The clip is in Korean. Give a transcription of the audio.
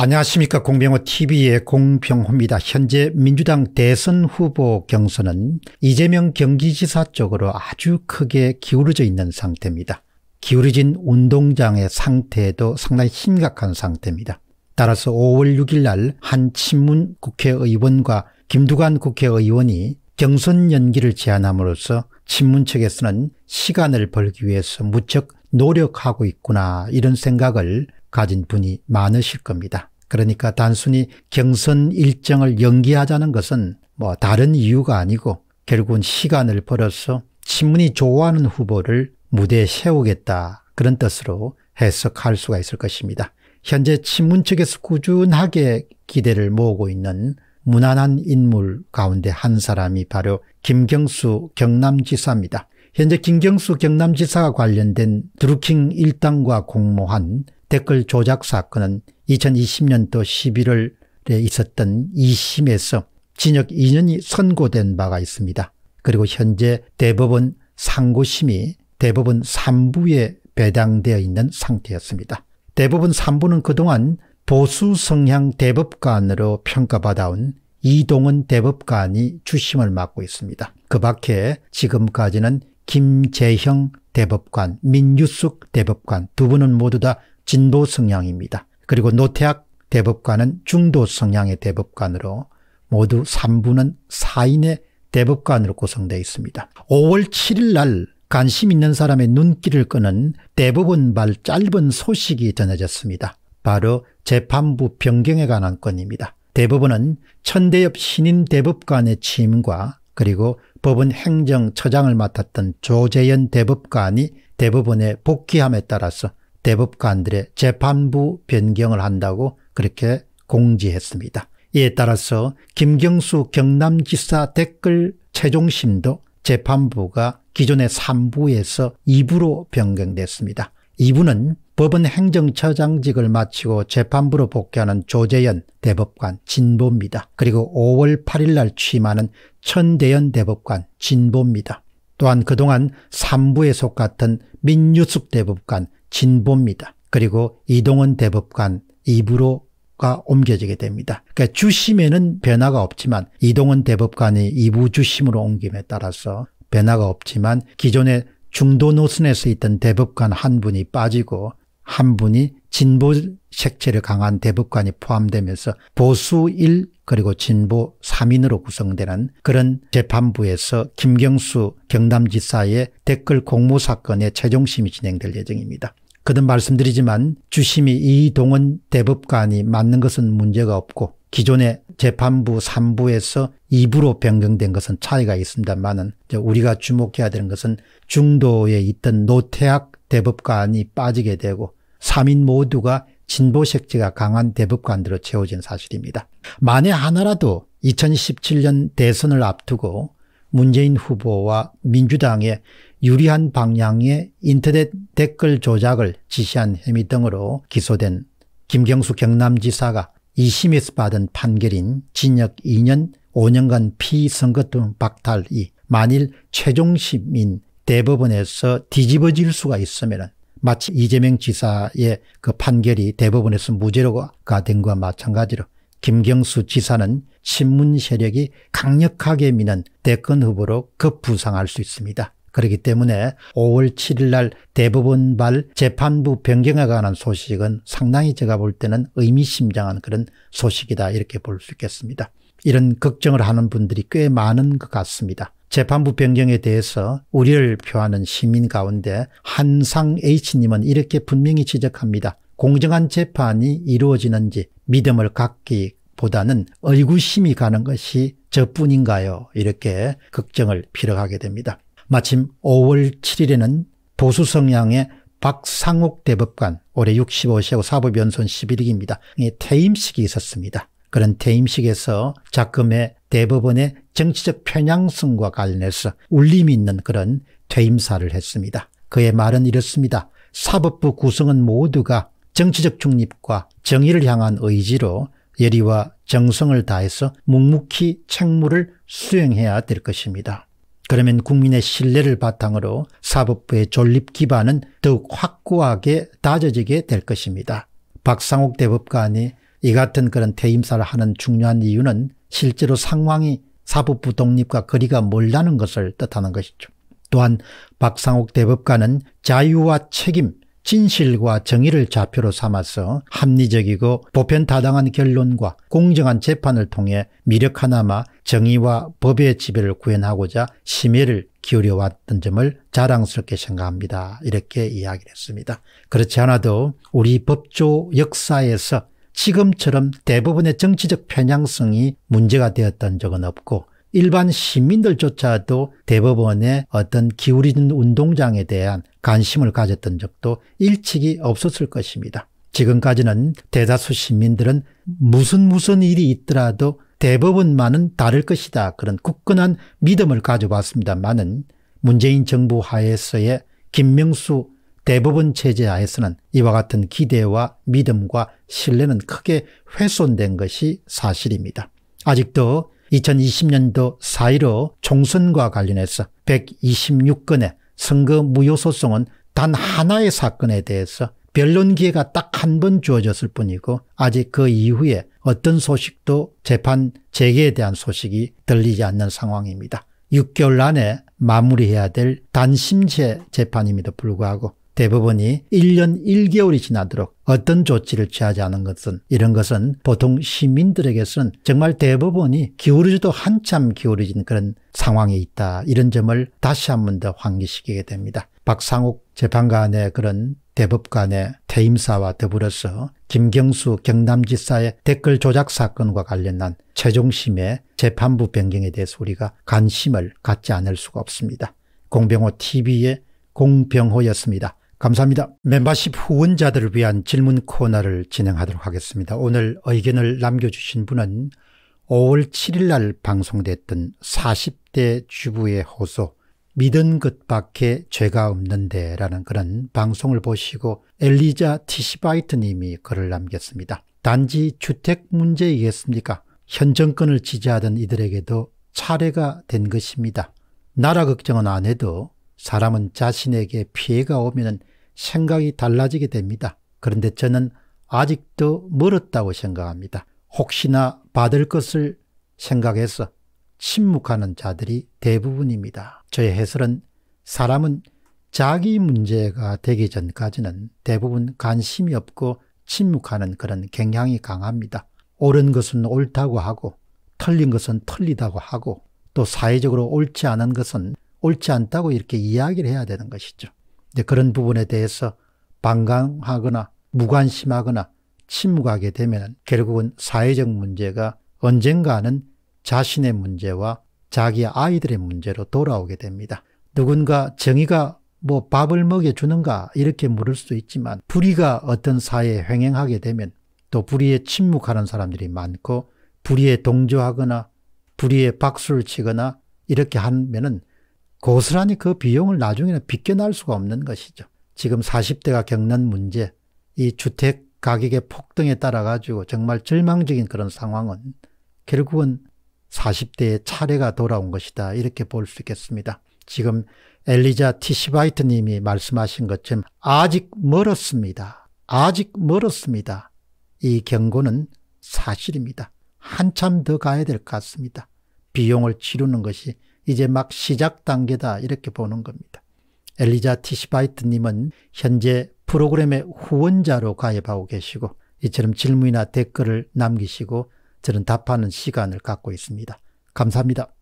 안녕하십니까 공병호 tv의 공병호입니다. 현재 민주당 대선 후보 경선은 이재명 경기지사 쪽으로 아주 크게 기울어져 있는 상태입니다. 기울어진 운동장의 상태도 상당히 심각한 상태입니다. 따라서 5월 6일 날 한 친문 국회의원과 김두관 국회의원이 경선 연기를 제안함으로써 친문 측에서는 시간을 벌기 위해서 무척 노력하고 있구나 이런 생각을 가진 분이 많으실 겁니다. 그러니까 단순히 경선 일정을 연기하자는 것은 뭐 다른 이유가 아니고 결국은 시간을 벌어서 친문이 좋아하는 후보를 무대에 세우겠다 그런 뜻으로 해석할 수가 있을 것입니다. 현재 친문 측에서 꾸준하게 기대를 모으고 있는 무난한 인물 가운데 한 사람이 바로 김경수 경남지사입니다. 현재 김경수 경남지사가 관련된 드루킹 일당과 공모한 댓글 조작 사건은 2020년도 11월에 있었던 2심에서 징역 2년이 선고된 바가 있습니다. 그리고 현재 대법원 상고심이 대법원 3부에 배당되어 있는 상태였습니다. 대법원 3부는 그동안 보수 성향 대법관으로 평가받아온 이동은 대법관이 주심을 맡고 있습니다. 그 밖에 지금까지는 김재형 대법관, 민유숙 대법관 두 분은 모두 다 진도 성향입니다. 그리고 노태학 대법관은 중도 성향의 대법관으로 모두 3부는 4인의 대법관으로 구성되어 있습니다. 5월 7일 날 관심 있는 사람의 눈길을 끄는 대법원 발 짧은 소식이 전해졌습니다. 바로 재판부 변경에 관한 건입니다. 대법원은 천대엽 신임 대법관의 취임과 그리고 법원 행정처장을 맡았던 조재현 대법관이 대법원에 복귀함에 따라서 대법관들의 재판부 변경을 한다고 그렇게 공지했습니다. 이에 따라서 김경수 경남지사 댓글 최종심도 재판부가 기존의 3부에서 2부로 변경됐습니다. 2부는 법원 행정처장직을 마치고 재판부로 복귀하는 조재현 대법관 진보입니다. 그리고 5월 8일 날 취임하는 천대현 대법관 진보입니다. 또한 그동안 3부에 속같은 민유숙 대법관 진보입니다. 그리고 이동은 대법관 이부로가 옮겨지게 됩니다. 그러니까 주심에는 변화가 없지만 이동은 대법관이 이부 주심으로 옮김에 따라서 변화가 없지만 기존의 중도 노선에서 있던 대법관 한 분이 빠지고 한 분이 진보 색채를 강한 대법관이 포함되면서 보수 1 그리고 진보 3인으로 구성되는 그런 재판부에서 김경수 경남지사의 댓글 공모 사건의 최종심이 진행될 예정입니다. 그든 말씀드리지만 주심이 이동은 대법관이 맞는 것은 문제가 없고 기존의 재판부 3부에서 2부로 변경된 것은 차이가 있습니다만 우리가 주목해야 되는 것은 중도에 있던 노태학 대법관이 빠지게 되고 3인 모두가 진보 색채가 강한 대법관들로 채워진 사실입니다. 만에 하나라도 2017년 대선을 앞두고 문재인 후보와 민주당의 유리한 방향의 인터넷 댓글 조작을 지시한 혐의 등으로 기소된 김경수 경남지사가 2심에서 받은 판결인 징역 2년 5년간 피선거등 박탈이 만일 최종심인 대법원에서 뒤집어질 수가 있으면 마치 이재명 지사의 그 판결이 대법원에서 무죄로가 된 것과 마찬가지로 김경수 지사는 친문 세력이 강력하게 미는 대권 후보로 급부상할 수 있습니다. 그렇기 때문에 5월 7일 날 대법원 발 재판부 변경에 관한 소식은 상당히 제가 볼 때는 의미심장한 그런 소식이다 이렇게 볼 수 있겠습니다. 이런 걱정을 하는 분들이 꽤 많은 것 같습니다. 재판부 변경에 대해서 우려를 표하는 시민 가운데 한상 H님은 이렇게 분명히 지적합니다. 공정한 재판이 이루어지는지 믿음을 갖기 보다는 의구심이 가는 것이 저뿐인가요? 이렇게 걱정을 필요하게 됩니다. 마침 5월 7일에는 보수 성향의 박상옥 대법관 올해 65세고 사법연손 11기입니다. 퇴임식이 있었습니다. 그런 퇴임식에서 작금의 대법원의 정치적 편향성과 관련해서 울림이 있는 그런 퇴임사를 했습니다. 그의 말은 이렇습니다. 사법부 구성은 모두가 정치적 중립과 정의를 향한 의지로 열의와 정성을 다해서 묵묵히 책무를 수행해야 될 것입니다. 그러면 국민의 신뢰를 바탕으로 사법부의 존립 기반은 더욱 확고하게 다져지게 될 것입니다. 박상욱 대법관이 이 같은 그런 퇴임사를 하는 중요한 이유는 실제로 상황이 사법부 독립과 거리가 멀다는 것을 뜻하는 것이죠. 또한 박상옥 대법관은 자유와 책임, 진실과 정의를 좌표로 삼아서 합리적이고 보편타당한 결론과 공정한 재판을 통해 미력 하나마 정의와 법의 지배를 구현하고자 심혈을 기울여 왔던 점을 자랑스럽게 생각합니다. 이렇게 이야기를 했습니다. 그렇지 않아도 우리 법조 역사에서 지금처럼 대부분의 정치적 편향성이 문제가 되었던 적은 없고 일반 시민들조차도 대법원의 어떤 기울이는 운동장에 대한 관심을 가졌던 적도 일찍이 없었을 것입니다. 지금까지는 대다수 시민들은 무슨 무슨 일이 있더라도 대법원만은 다를 것이다 그런 굳건한 믿음을 가져왔습니다만은 문재인 정부 하에서의 김명수 대법원 체제 하에서는 이와 같은 기대와 믿음과 신뢰는 크게 훼손된 것이 사실입니다. 아직도 2020년도 4.15 총선과 관련해서 126건의 선거 무효소송은 단 하나의 사건에 대해서 변론 기회가 딱 한 번 주어졌을 뿐이고 아직 그 이후에 어떤 소식도 재판 재개에 대한 소식이 들리지 않는 상황입니다. 6개월 안에 마무리해야 될 단심제 재판임에도 불구하고 대법원이 1년 1개월이 지나도록 어떤 조치를 취하지 않은 것은 이런 것은 보통 시민들에게서는 정말 대법원이 기울어져도 한참 기울어진 그런 상황에 있다. 이런 점을 다시 한 번 더 환기시키게 됩니다. 박상욱 재판관의 그런 대법관의 퇴임사와 더불어서 김경수 경남지사의 댓글 조작 사건과 관련한 최종심의 재판부 변경에 대해서 우리가 관심을 갖지 않을 수가 없습니다. 공병호 TV의 공병호였습니다. 감사합니다. 멤버십 후원자들을 위한 질문 코너를 진행하도록 하겠습니다. 오늘 의견을 남겨주신 분은 5월 7일 날 방송됐던 40대 주부의 호소 믿은 것밖에 죄가 없는데 라는 그런 방송을 보시고 엘리자 티시바이트 님이 글을 남겼습니다. 단지 주택 문제이겠습니까? 현 정권을 지지하던 이들에게도 차례가 된 것입니다. 나라 걱정은 안 해도 사람은 자신에게 피해가 오면 생각이 달라지게 됩니다. 그런데 저는 아직도 멀었다고 생각합니다. 혹시나 받을 것을 생각해서 침묵하는 자들이 대부분입니다. 저의 해설은 사람은 자기 문제가 되기 전까지는 대부분 관심이 없고 침묵하는 그런 경향이 강합니다. 옳은 것은 옳다고 하고 틀린 것은 틀리다고 하고 또 사회적으로 옳지 않은 것은 옳지 않다고 이렇게 이야기를 해야 되는 것이죠. 이제 그런 부분에 대해서 방관하거나 무관심하거나 침묵하게 되면 결국은 사회적 문제가 언젠가는 자신의 문제와 자기 아이들의 문제로 돌아오게 됩니다. 누군가 정의가 뭐 밥을 먹여주는가 이렇게 물을 수도 있지만 불의가 어떤 사회에 횡행하게 되면 또 불의에 침묵하는 사람들이 많고 불의에 동조하거나 불의에 박수를 치거나 이렇게 하면은 고스란히 그 비용을 나중에는 빗겨날 수가 없는 것이죠. 지금 40대가 겪는 문제, 이 주택 가격의 폭등에 따라 가지고 정말 절망적인 그런 상황은 결국은 40대의 차례가 돌아온 것이다. 이렇게 볼 수 있겠습니다. 지금 엘리자 티시바이트 님이 말씀하신 것처럼 아직 멀었습니다. 아직 멀었습니다. 이 경고는 사실입니다. 한참 더 가야 될 것 같습니다. 비용을 치르는 것이 이제 막 시작 단계다 이렇게 보는 겁니다. 엘리자 티시바이트님은 현재 프로그램의 후원자로 가입하고 계시고 이처럼 질문이나 댓글을 남기시고 저는 답하는 시간을 갖고 있습니다. 감사합니다.